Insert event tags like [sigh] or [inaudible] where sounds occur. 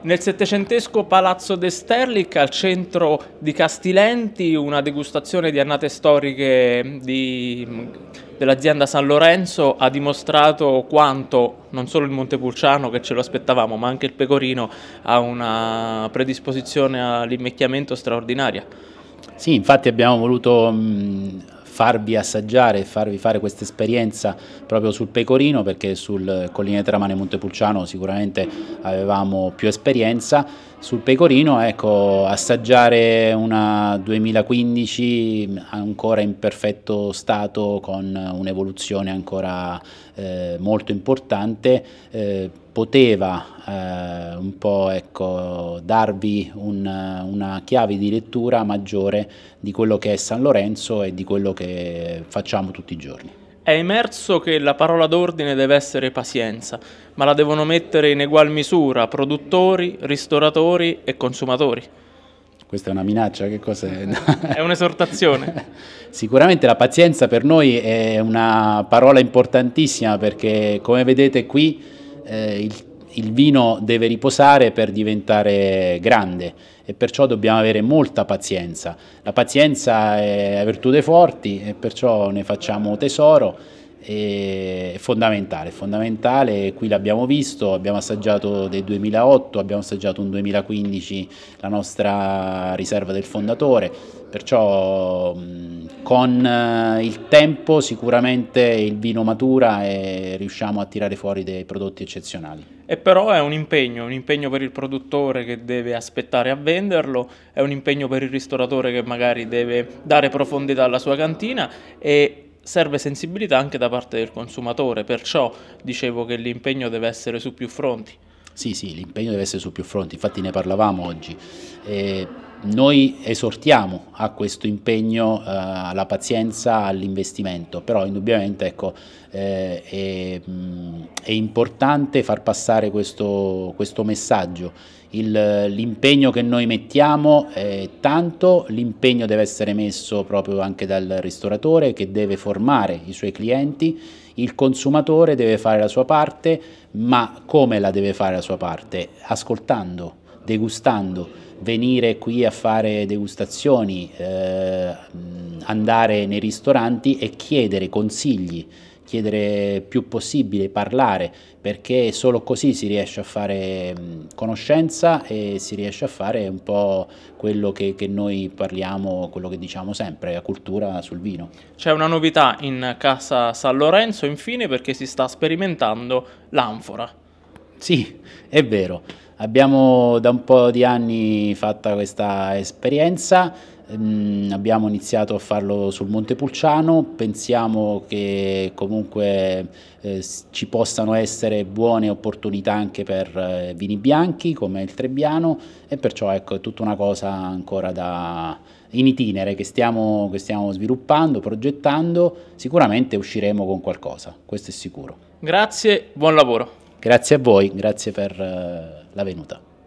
Nel settecentesco Palazzo De Sterlich, al centro di Castilenti, una degustazione di annate storiche di, dell'azienda San Lorenzo ha dimostrato quanto non solo il Montepulciano, che ce lo aspettavamo, ma anche il Pecorino ha una predisposizione all'invecchiamento straordinaria. Sì, infatti abbiamo voluto farvi assaggiare e farvi fare questa esperienza proprio sul pecorino perché sul Colline Tramane Montepulciano sicuramente avevamo più esperienza sul pecorino ecco assaggiare una 2015 ancora in perfetto stato con un'evoluzione ancora eh, molto importante eh, poteva eh, un po' ecco, darvi un, una chiave di lettura maggiore di quello che è San Lorenzo e di quello che facciamo tutti i giorni. È emerso che la parola d'ordine deve essere pazienza, ma la devono mettere in egual misura produttori, ristoratori e consumatori. Questa è una minaccia, che cos'è? [laughs] è un'esortazione. [laughs] Sicuramente la pazienza per noi è una parola importantissima perché come vedete qui eh, il, il vino deve riposare per diventare grande e perciò dobbiamo avere molta pazienza. La pazienza è la virtù dei forti e perciò ne facciamo tesoro è fondamentale, fondamentale, qui l'abbiamo visto, abbiamo assaggiato del 2008, abbiamo assaggiato un 2015 la nostra riserva del fondatore, perciò con eh, il tempo sicuramente il vino matura e riusciamo a tirare fuori dei prodotti eccezionali. E però è un impegno, un impegno per il produttore che deve aspettare a venderlo, è un impegno per il ristoratore che magari deve dare profondità alla sua cantina e serve sensibilità anche da parte del consumatore, perciò dicevo che l'impegno deve essere su più fronti. Sì, sì, l'impegno deve essere su più fronti, infatti ne parlavamo oggi. Eh noi esortiamo a questo impegno, eh, alla pazienza, all'investimento, però indubbiamente ecco, eh, è, mm, è, importante far passare questo, questo messaggio. l'impegno che noi mettiamo è tanto, l'impegno deve essere messo proprio anche dal ristoratore che deve formare i suoi clienti il consumatore deve fare la sua parte, ma come la deve fare la sua parte? Ascoltando degustando, venire qui a fare degustazioni, eh, andare nei ristoranti e chiedere consigli, chiedere più possibile, parlare, perché solo così si riesce a fare mm, conoscenza e si riesce a fare un po' quello che, che noi parliamo, quello che diciamo sempre, la cultura sul vino. C'è una novità in casa San Lorenzo, infine, perché si sta sperimentando l'anfora. Sì, è vero. Abbiamo da un po' di anni fatta questa esperienza, mm, abbiamo iniziato a farlo sul Monte Pulciano, pensiamo che comunque eh, ci possano essere buone opportunità anche per eh, vini bianchi come il Trebbiano e perciò ecco, è tutta una cosa ancora da, in itinere che stiamo, che stiamo sviluppando, progettando, sicuramente usciremo con qualcosa, questo è sicuro. Grazie, buon lavoro. Grazie a voi, grazie per eh, la venuta.